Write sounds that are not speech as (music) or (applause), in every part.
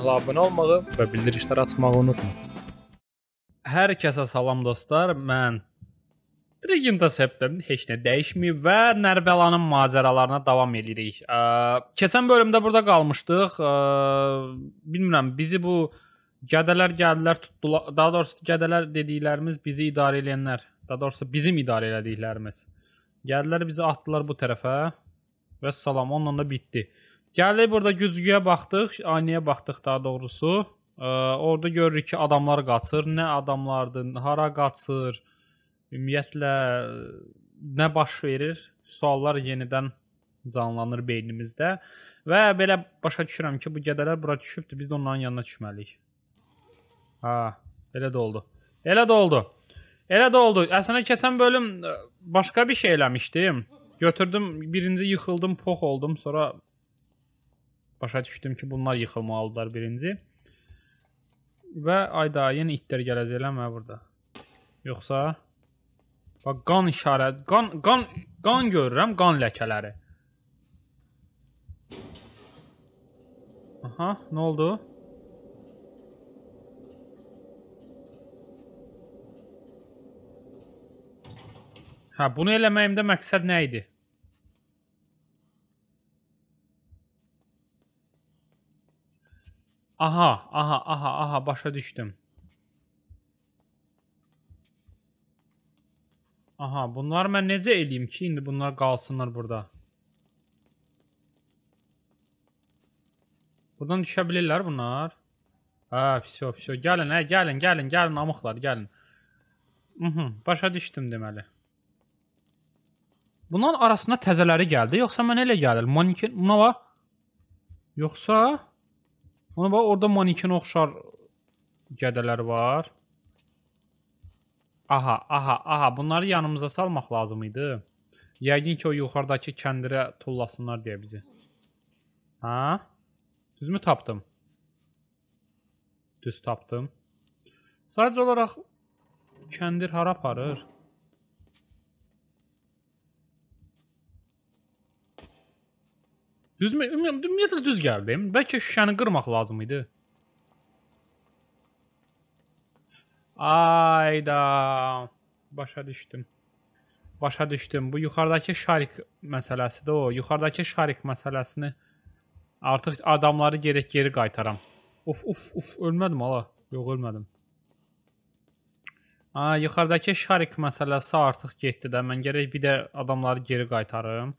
kanala abunə olmağı və bildirişləri açmağı unutmayın. Hər kəsə salam dostlar. Mən Trigin Septem heç nə dəyişməyib və Nərbəlanın macəralarına davam edirik. Ə, keçən bölümdə burada qalmışdıq. Ə, bilmirəm, bizi bu gədələr gəldilər, tutdular. Daha doğrusu gədələr dediklərimiz bizi idarə edənlər, daha doğrusu bizim idarə elədiklərimiz. Gəldilər bizi atdılar bu tərəfə və salam onunla da bitdi. Gəlir burada güzgüyə baxdıq, aynaya baxdıq daha doğrusu. Ə, orada görürük ki, adamlar qaçır. Nə adamlardır, hara qaçır? Ümumiyyətlə nə baş verir? Suallar yenidən canlanır beynimizdə və belə başa düşürəm ki, bu gədələr bura düşübdür. Biz də onların yanına düşməliyik. Ha, belə də oldu. Elə də oldu. Elə də oldu. Əslində keçən bölüm e, başqa bir şey eləmişdim. Götürdüm, birinci yıxıldım, pox oldum, sonra başa düşdüm ki, bunlar yıxılmalıdırlar birinci. Və ay da yenə itlər gələcək eləmə burada. Yoxsa bax qan işarət, qan qan qan görürəm, qan ləkələri. Aha, nə oldu? Hə, bunu eləməyimdə məqsəd nə idi? Aha, aha, aha, aha, başa düşdüm. Aha, bunlar mən necə eləyim ki, indi bunlar qalsınlar burada. Buradan düşə bilirlər bunlar. Hə, pisiyo, pisiyo. Gəlin, hə, gəlin, gəlin, gəlin, amıqlar, gəlin. Mhm, başa düşdüm deməli. Bunların arasında təzələri gəldi, yoxsa mən elə gəlir? Manikin, buna bax. Yoxsa... Ona bax, orada manikena oxşar gədələr var. Aha, aha, aha. Bunları yanımıza salmaq lazım idi. Yəqin ki, o yuxarıdakı kəndirə tullasınlar deyə bizi. Ha? Düzmü tapdım? Düz tapdım. Sadəcə olaraq kəndir hara aparır? Düzmü? Ümumiyyətlə düz gəldim. Bəlkə şüşəni qırmaq lazım idi. Ayda. Başa düşdüm. Başa düşdüm. Bu yuxarıdakı şarik məsələsidir o. Yuxarıdakı şarik məsələsini artıq adamları gerək geri qaytaram. Uf uf uf ölmədim ala. Yox ölmədim. Ha, yuxarıdakı şarik məsələsi artıq getdi də. Mən gərək bir də adamları geri qaytarım.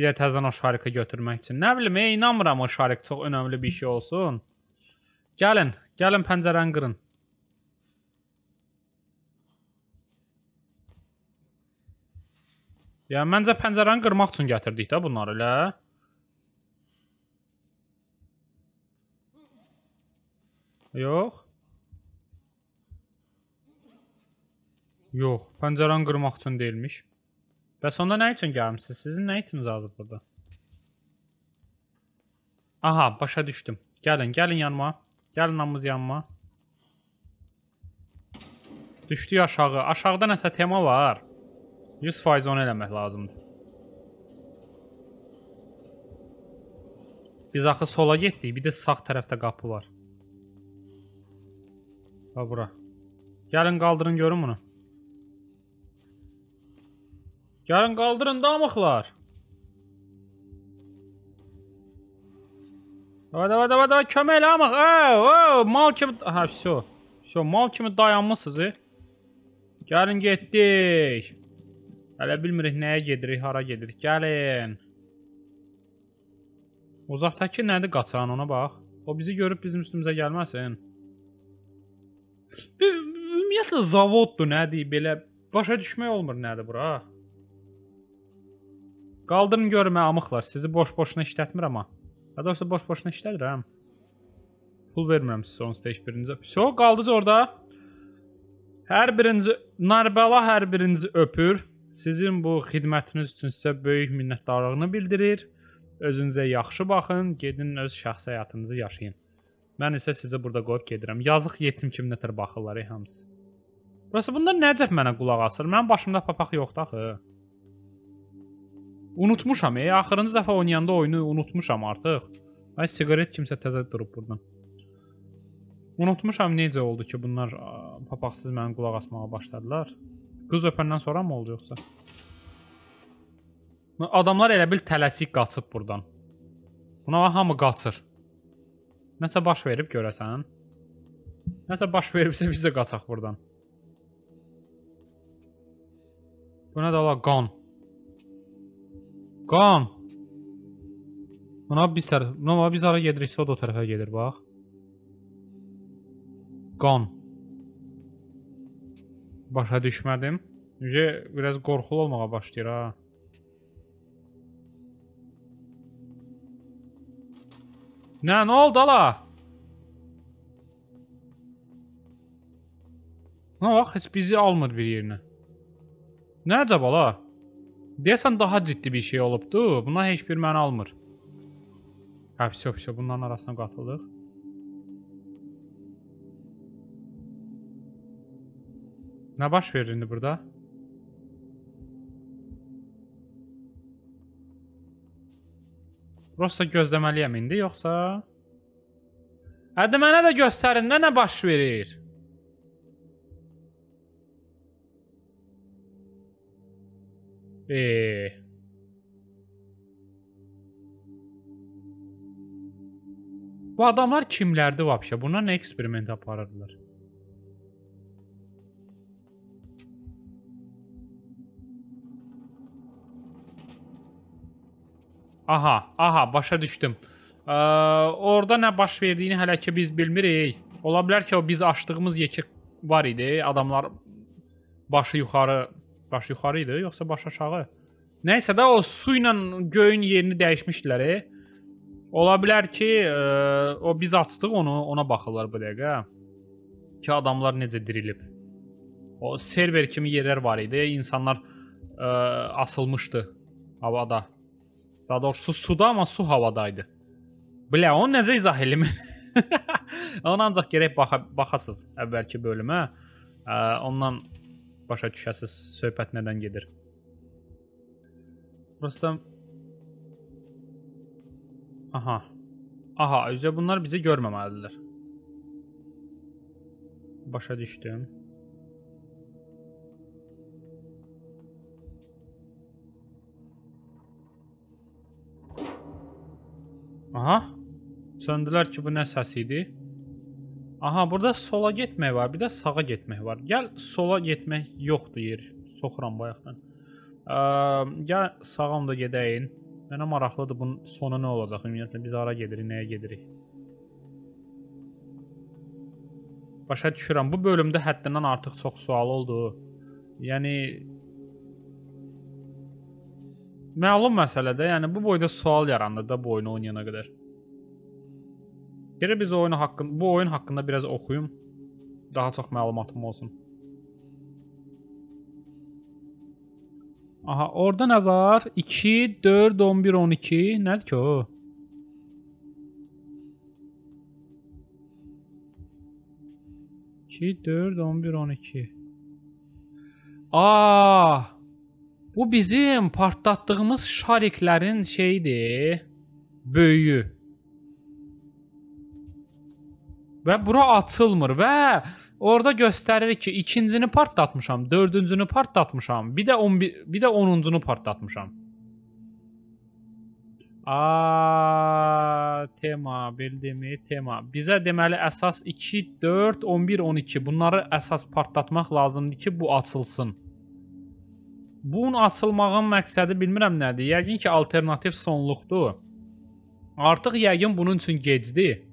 Yenə təzən o şarikə götürmək üçün. Nə bilim, ey, inanmıram o şarik çox önəmli bir şey olsun. Gəlin, gəlin pəncərəni qırın. Yəni, məncə pəncərəni qırmaq üçün gətirdik də bunları, elə? Yox. Yox, pəncərəni qırmaq üçün deyilmiş. Bəs onda nə üçün gəlmisiniz? Sizin nə itiniz azıb burada? Aha, başa düşdüm. Gəlin, gəlin yanıma. Gəlin hamımız yanıma. Düşdük aşağı. Aşağıda nəsə tema var. 100% onu eləmək lazımdır. Biz axı sola getdik. Bir də sağ tərəfdə qapı var. Ha, bura. Gəlin qaldırın görün bunu. Gəlin qaldırın damıqlar. Davay, davay, davay, davay, kömək elə amıq. Ə, mal kimi... Hə, vso. Vso, mal kimi dayanmışsınız, e? Gəlin getdik. Hələ bilmirik nəyə gedirik, hara gedirik. Gəlin. Uzaqdakı nədir qaçan, ona bax. O bizi görüb bizim üstümüzə gəlməsin. Ümumiyyətlə, zavoddur, nədir, belə... Başa düşmək olmur nədir bura. Qaldırın görmə hə, amıqlar. Sizi boş-boşuna işlətmirəm ha. Ya da olsa boş-boşuna işlədirəm. Hə. Pul vermirəm sizə onsuz da heç birinizə. Vso, qaldınız orada. Hər birinizi, Narbəla hər birinizi öpür. Sizin bu xidmətiniz üçün sizə böyük minnətdarlığını bildirir. Özünüzə yaxşı baxın, gedin öz şəxsi həyatınızı yaşayın. Mən isə sizi burada qoyub gedirəm. Yazıq yetim kimi nətər baxırlar ey hamısı. Bəs bunlar nəcəb mənə qulaq asır? Mənim başımda papaq yoxdur axı. Unutmuşam, e, axırıncı dəfə oynayanda oyunu unutmuşam artıq. Ay siqaret kimsə təzə durub burdan. Unutmuşam necə oldu ki, bunlar papaqsız mənim qulaq asmağa başladılar. Qız öpəndən sonra mı oldu yoxsa? Adamlar elə bil tələsik qaçıb burdan. Buna hamı qaçır. Nəsə baş verib görəsən? Nəsə baş veribsə biz də qaçaq burdan. Bu nə də ola qan. Qan. Buna biz tərəf, buna biz hara gedirik, o da o tərəfə gedir, bax. Qan. Başa düşmədim. Necə biraz qorxulu olmağa başlayır ha. Nə, nə oldu ala? Nə vaxt heç bizi almır bir yerinə. Nə əcəb ala? Deyəsən daha ciddi bir şey olubdu. Buna heç bir məna almır. Hə, vəsio, hə, vəsio, hə, bunların arasına qatıldıq. Nə baş verir indi burada? Prosta gözləməliyəm indi, yoxsa? Hədi mənə də göstərin, nə nə baş verir? Eh, bu adamlar kimlərdir vəbşə? Buna nə eksperiment aparırlar? Aha, aha, başa düşdüm. Ee, orada nə baş verdiyini hələ ki biz bilmirik. Ola bilər ki, o biz açdığımız yeki var idi. Adamlar başı yuxarı Baş yuxarı idi, yoxsa baş aşağı? Nəysə də o su ilə göyün yerini dəyişmişdilər. E. Ola bilər ki, ə, e, o biz açdıq onu, ona baxırlar bu dəqiqə. Ki adamlar necə dirilib. O server kimi yerlər var idi, insanlar ə, e, asılmışdı havada. Daha doğrusu suda, amma su havadaydı. Bilə, onu necə izah edim? (laughs) Ona ancaq gərək baxa baxasız əvvəlki bölümə. Ə, e, ondan başa düşəsiz söhbət nədən gedir. Prosta Aha. Aha, üzə bunlar bizi görməməlidirlər. Başa düşdüm. Aha. Söndülər ki, bu nə səs idi? Aha, burada sola getmək var, bir də sağa getmək var. Gəl sola getmək yoxdur yer. Soxuram bayaqdan. Ə, gəl sağa da gedəyin. Mənə maraqlıdır bunun sonu nə olacaq? Ümumiyyətlə biz hara gedirik, nəyə gedirik? Başa düşürəm. Bu bölümdə həddindən artıq çox sual oldu. Yəni məlum məsələdə, yəni bu boyda sual yarandı da bu oyunu oynayana qədər. Elə biz oyunu haqqında, bu oyun haqqında biraz oxuyum. Daha çox məlumatım olsun. Aha, orada nə var? 2, 4, 11, 12. Nədir ki o? İki, dörd, on bir, on iki. Aaa! Bu bizim partlatdığımız şariklərin şeyidir. Böyüyü. Və bura açılmır və orada göstərir ki, ikincini partlatmışam, dördüncünü partlatmışam, bir də 11 bir də 10-uncunu partlatmışam. A tema bildimi tema. Bizə deməli əsas 2, 4, 11, 12 bunları əsas partlatmaq lazımdır ki, bu açılsın. Bunun açılmağın məqsədi bilmirəm nədir. Yəqin ki, alternativ sonluqdur. Artıq yəqin bunun üçün gecdir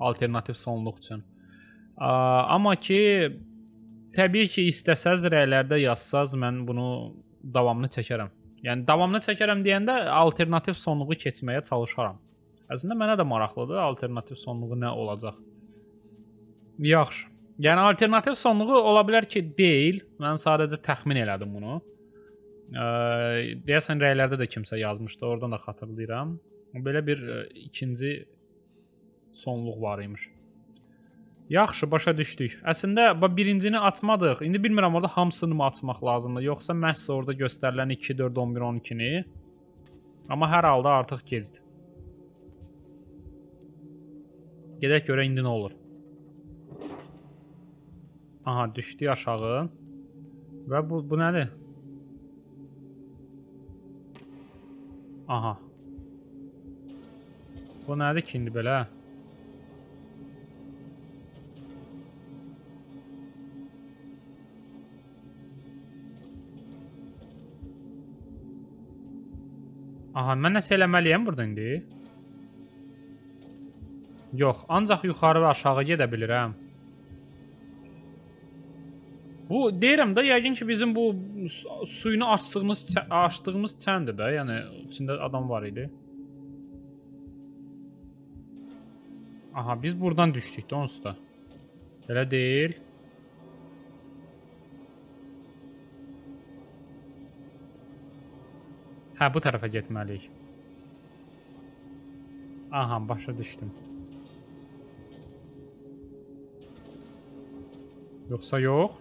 alternativ sonluq üçün. Amma ki təbii ki, istəsəz rəylərdə yazsaz mən bunu davamını çəkərəm. Yəni davamını çəkərəm deyəndə alternativ sonluğu keçməyə çalışaram. Əslində mənə də maraqlıdır alternativ sonluğu nə olacaq. Yaxşı. Yəni alternativ sonluğu ola bilər ki, deyil. Mən sadəcə təxmin elədim bunu. E, deyəsən rəylərdə də kimsə yazmışdı, oradan da xatırlayıram. Belə bir e, ikinci sonluq var imiş. Yaxşı, başa düşdük. Əslində birincini açmadıq. İndi bilmirəm orada hamısını mı açmaq lazımdır, yoxsa məhz orada göstərilən 2, 4, 11, 12-ni. Amma hər halda artıq gecdir. Gedək görə indi nə olur. Aha, düşdü aşağı. Və bu, bu nədir? Aha. Bu nədir ki, indi belə? Hə? Aha, mən nəsə eləməliyəm burada indi? Yox, ancaq yuxarı və aşağı gedə bilirəm. Bu, deyirəm də, yəqin ki, bizim bu suyunu açdığımız, açdığımız çəndir də, yəni içində adam var idi. Aha, biz buradan düşdük də onsuz da. Elə deyil. Hə, bu tərəfə getməliyik. Aha, başa düşdüm. Yoxsa yox?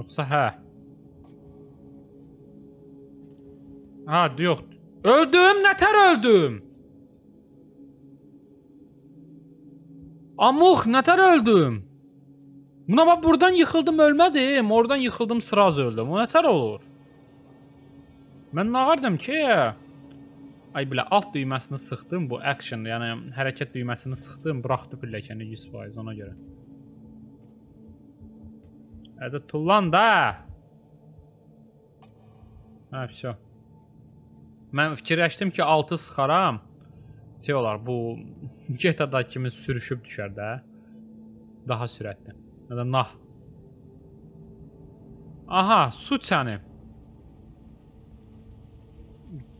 Yoxsa hə? Ha, yox. Öldüm, nətər öldüm? Amux, nətər öldüm? Buna bax buradan yıxıldım ölmədim, oradan yıxıldım sıraz öldüm. O nətər olur? Mən nağardım ki, ay bilə alt düyməsini sıxdım, bu action, yəni hərəkət düyməsini sıxdım, buraxdı pilləkəni 100% ona görə. Ədə tullan da. Hə, vəsə. Mən fikirləşdim ki, 6 sıxaram. Şey olar, bu GTA-dakı (laughs) kimi sürüşüb düşər də. Daha sürətli. Ya da nah. Aha, su çəni.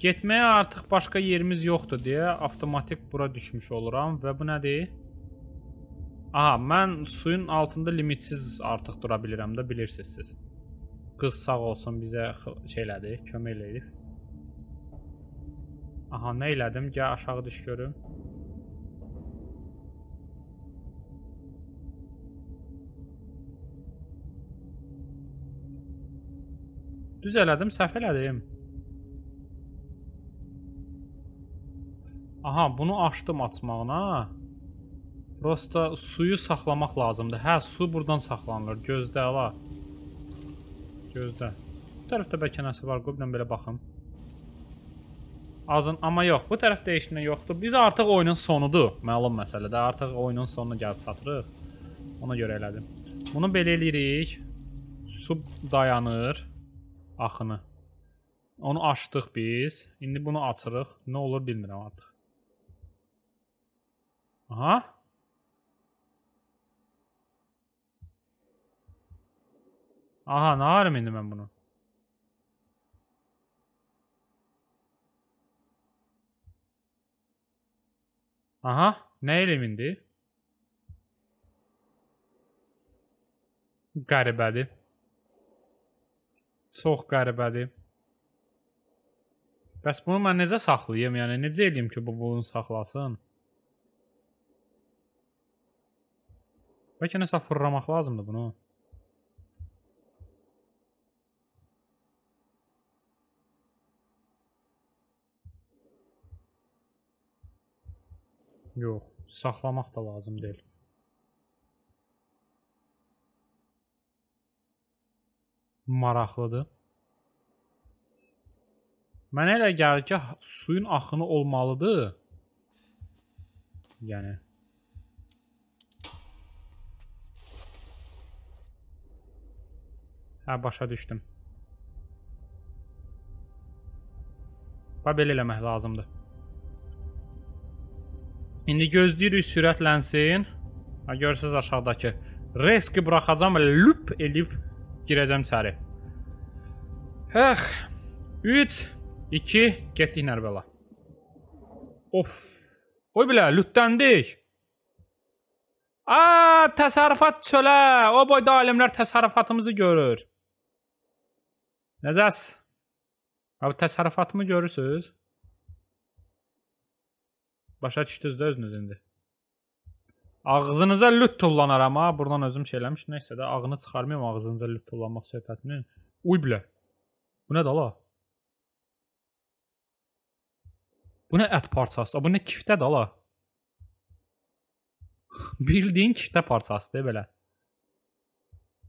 Getməyə artıq başqa yerimiz yoxdur deyə avtomatik bura düşmüş oluram və bu nədir? Aha, mən suyun altında limitsiz artıq dura bilirəm də bilirsiniz siz. Qız sağ olsun bizə şeylədi, kömək elədi. Aha, nə elədim? Gəl aşağı düş görüm. Düz elədim, səhv elədim. Aha, bunu açdım açmağına. Prosta suyu saxlamaq lazımdır. Hə, su buradan saxlanılır. Gözdə, ala. Gözdə. Bu tərəfdə bəlkə nəsə var, qoyub belə baxım. Azın, amma yox, bu tərəfdə heç nə yoxdur. Biz artıq oyunun sonudur, məlum məsələdə. Artıq oyunun sonuna gəlib çatırıq. Ona görə elədim. Bunu belə eləyirik. Su dayanır axını. Onu açdıq biz. İndi bunu açırıq. Nə olur bilmirəm artıq. Aha. Aha, nə arım indi mən bunu? Aha, nə eləyim indi? Qəribədir. Çox qəribədir. Bəs bunu mən necə saxlayım? Yəni necə eləyim ki, bu bunu saxlasın? Bəlkə nəsə fırlamaq lazımdır bunu. Yox, saxlamaq da lazım deyil. maraqlıdır. Mənə elə gəlir ki, suyun axını olmalıdır. Yəni Hə, başa düşdüm. Və belə eləmək lazımdır. İndi gözləyirik sürətlənsin. Ha, görürsüz aşağıdakı. Reski buraxacam, lüp elib girəcəm içəri. Həx. 3 2 getdik Nərbəla. Of. Oy bilə lütdəndik. A, təsərrüfat çölə. O boyda alimlər təsərrüfatımızı görür. Nəcəs? Abi təsərrüfatımı görürsüz? Başa düşdünüz də özünüz indi. Ağzınıza lüt tullanaram ha. Burdan özüm şey eləmiş. Nəysə də ağını çıxarmayım ağzınıza lüt tullanmaq söhbətinin. Uy bilə. Bu nədir ala? Bu nə ət parçası? Bu nə kiftədir ala? Bildiyin kiftə (laughs) parçasıdır belə.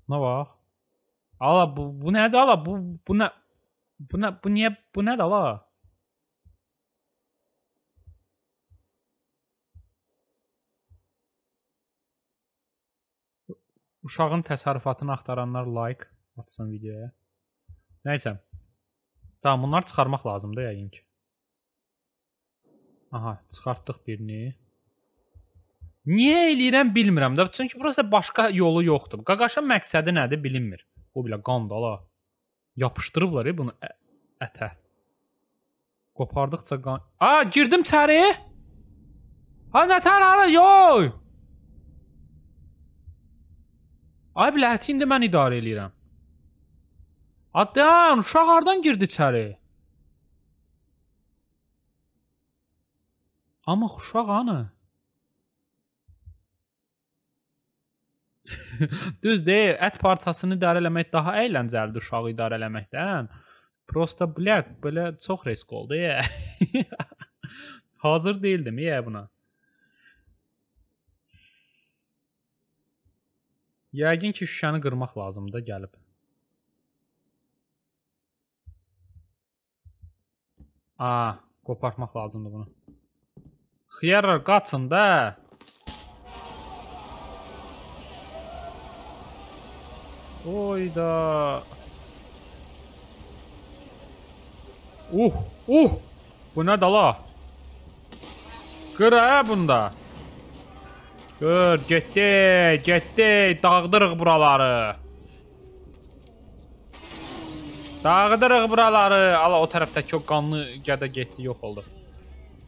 Buna bax. Ala bu bu nədir ala? Bu bu nə bu nə bu niyə bu nədir ala? Uşağın təsərrüfatını axtaranlar like atsın videoya. Nə isə. Tamam, bunları çıxarmaq lazımdır yəqin ki. Aha, çıxartdıq birini. Niyə eləyirəm bilmirəm də, çünki burası başqa yolu yoxdur. Qaqaşın məqsədi nədir bilinmir. Bu bilə qandala yapışdırıblar e bunu ətə. Qopardıqca qan. A, girdim çəri. Ha, nətər ara, yoy. Ay biləti indi mən idarə eləyirəm. Adam, uşaq hardan girdi içəri? Amma uşaq hanı? (laughs) Düz deyil, ət parçasını idarə eləmək daha əyləncəlidir uşağı idarə eləməkdən. Prosta blət, belə çox risk oldu. (laughs) Hazır deyildim, yeyə buna. Yəqin ki, şüşəni qırmaq lazımdır da gəlib. A, qopartmaq lazımdır bunu. Xiyarlar qaçın da. Oy da. Uh, uh. Bu nə dala? Qır ə bunda. Gör, getdik, getdik, dağıdırıq buraları. Dağıdırıq buraları. Ala o tərəfdəki o qanlı gədə getdi, yox oldu.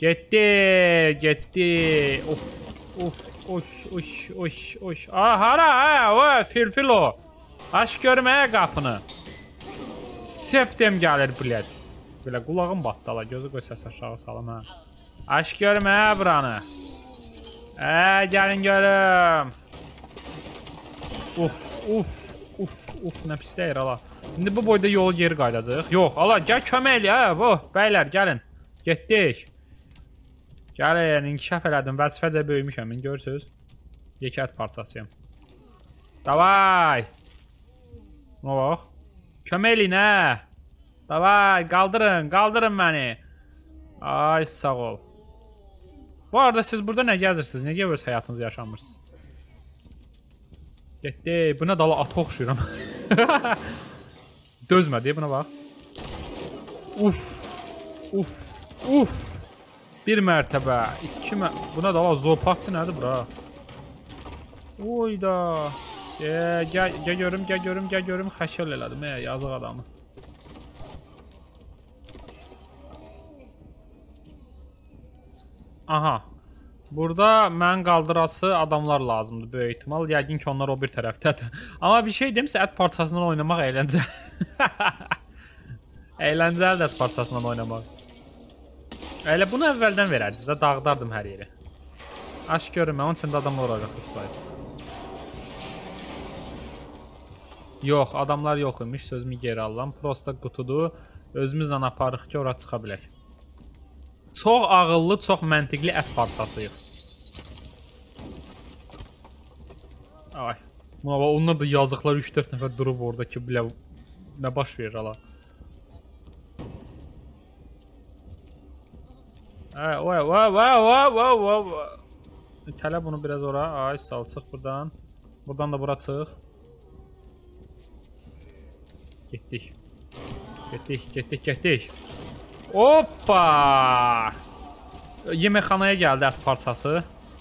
Getdi, getdi. Of, of, oş, oş, oş, oş. A, hara, ha, o, hə, filfilo. Aç görməyə qapını. Septem gəlir, blət. Belə qulağım batdı, ala, gözü qoy səs aşağı salım, hə. Aç görməyə buranı. Hə, eh, gəlin görüm. Uf, uf, uf, uf, nə pis dəyir ala. İndi bu boyda yolu geri qaydacaq. Yox, ala, gəl kömək elə, hə, bu, bəylər, gəlin. Getdik. Gəlin, inkişaf elədim, vəzifəcə böyümüşəm, indi görürsünüz. Yekət parçasıyam. Davay! Nə bax? Kömək eləyin, hə? Davay, qaldırın, qaldırın məni. Ay, sağ ol. Bu arada siz burada nə gəzirsiniz? Niyə öz həyatınızı yaşamırsınız? Getdi. Buna dala at oxşuyuram. (laughs) Dözmədi buna bax. Uf. Uf. Uf. Bir mərtəbə, iki mə... Buna dala zooparkdır nədir bura? Oy da. E, gəl, gəl görüm, gəl görüm, gəl görüm. Xəşəl elədim. E, yazıq adamı. Aha. Burada mən qaldırası adamlar lazımdır böyük ehtimal. Yəqin ki onlar o bir tərəfdədir. (laughs) Amma bir şey demsə ət parçasından oynamaq əyləncə. Əyləncəlidir (laughs) ət parçasından oynamaq. Elə bunu əvvəldən verərdiniz də dağıdardım hər yeri. Aş görürəm, onun üçün də adamlar olacaq ustayız. Yox, adamlar yox imiş, sözümü geri alıram. Prosta qutudu özümüzlə aparırıq ki, ora çıxa bilək. Çox ağıllı, çox məntiqli ət parçasıyıq. Ay. Amma onlar da yazıqlar 3-4 nəfər durub orada ki, bilə nə baş verir ala. Ay, oy, oy, oy, oy, oy, oy. Tələ bunu biraz ora. Ay, sal, çıx buradan. Buradan da bura çıx. Getdik. Getdik, getdik, getdik. Hoppa! Yeməkxanaya gəldi ət parçası.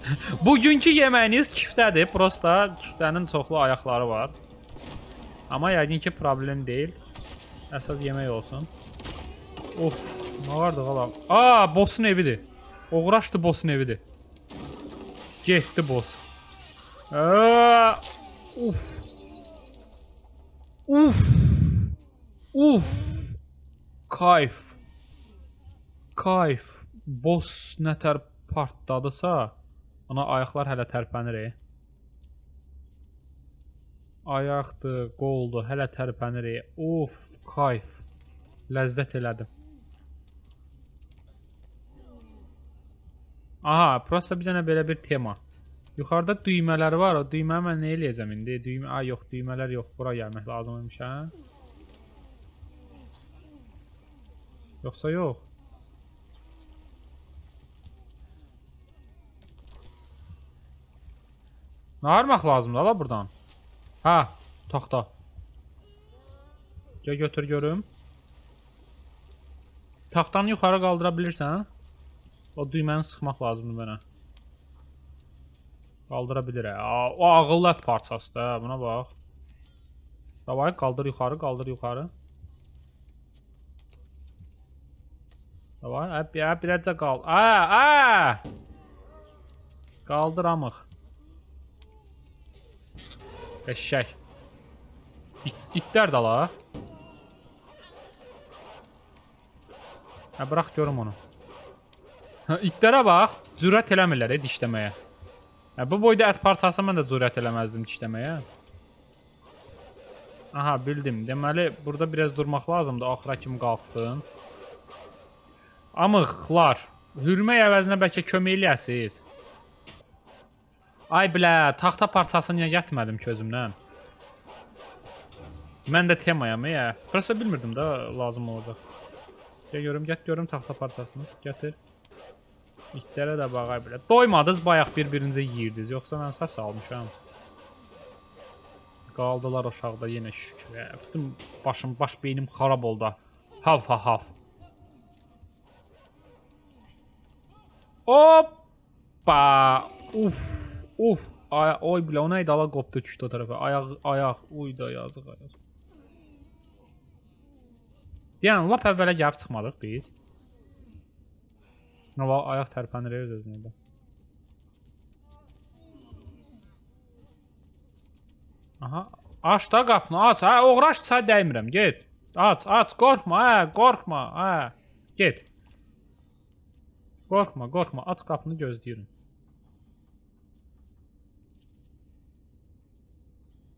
(laughs) Bugünkü yeməyiniz kiftədir. Prosta kiftənin çoxlu ayaqları var. Amma yəqin ki, problem deyil. Əsas yemək olsun. Of, nə vardı qala? Aa, bossun evidir. Oğraşdı bossun evidir. Getdi boss. Aa, uf. Uf. Uf. Kayf kayf boss nətər partladısa, ona ayaqlar hələ tərpənir. E. Ayaqdır, qoldur, hələ tərpənir. Of, e. kayf. Ləzzət elədim. Aha, prosta bir dənə belə bir tema. Yuxarıda düymələr var. O düyməni mən nə eləyəcəm indi? Düymə, a, yox, düymələr yox. Bura gəlmək lazım imiş, hə? Yoxsa yox. Nə ayırmaq lazımdır la buradan? Hə, taxta. Gəl götür görüm. Taxtanı yuxarı qaldıra bilirsən? O düyməni sıxmaq lazımdır mənə. Qaldıra bilirəm. O ağıllı ət parçası da, buna bax. Davay qaldır yuxarı, qaldır yuxarı. Davay, ə, hə, hə, bir, ə, hə, birəcə qal. Ə, ə! Qaldıramıq. Qəşək. İt, itlər də la. Hə, bırax görüm onu. Hə, itlərə bax, cürət eləmirlər, e, dişləməyə. Hə, bu boyda ət parçası mən də cürət eləməzdim dişləməyə. Aha, bildim. Deməli, burada biraz durmaq lazımdır, axıra kimi qalxsın. Amıqlar, hürmək əvəzinə bəlkə kömək eləyəsiniz. Ay bilə, taxta parçasını niyə gətmədim ki özümdən? Mən də temayam, ya. Prosta bilmirdim də lazım olacaq. Gəl görüm, gət görüm taxta parçasını. Gətir. İtlərə də bağa bilə. Doymadınız, bayaq bir-birinizə yeyirdiniz. Yoxsa mən səhv salmışam. Qaldılar aşağıda yenə şükür. Ya. Bütün başım, baş beynim xarab oldu. Hav ha hav. Hoppa! Uf! Of, ay, oy bile ona dala qopdu düşdü o tərəfə. Ayaq, ayaq, uy da yazıq ayaq. Yəni lap əvvələ gəlib çıxmadıq biz. Nə var, ayaq tərpənir özünə də. Aha, aç da qapını, aç. Hə, oğraşsa dəymirəm, get. Aç, aç, qorxma, hə, qorxma, hə. Get. Qorxma, qorxma, aç qapını gözləyirəm.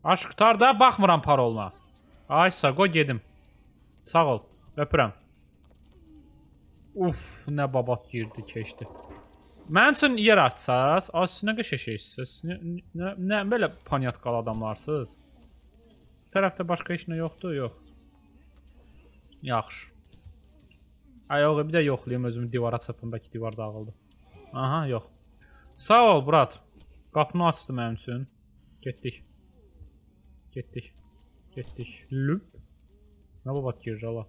Aş qutar da, baxmıram paroluna. Aysa, qoy gedim. Sağ ol, öpürəm. Uf, nə babat girdi, keçdi. Mənim üçün yer açsaz, az siz nə qəşə şeysiniz, nə, nə, nə belə panyatqalı adamlarsınız. Bu tərəfdə başqa iş nə yoxdur, yox. Yaxşı. Ay, yox, bir də yoxlayım özümü divara çapındakı divar dağıldı. Aha, yox. Sağ ol, Brad. Qapını açdı mənim üçün. Getdik. Getdik. Getdik. Lüb. ne babat girir ala.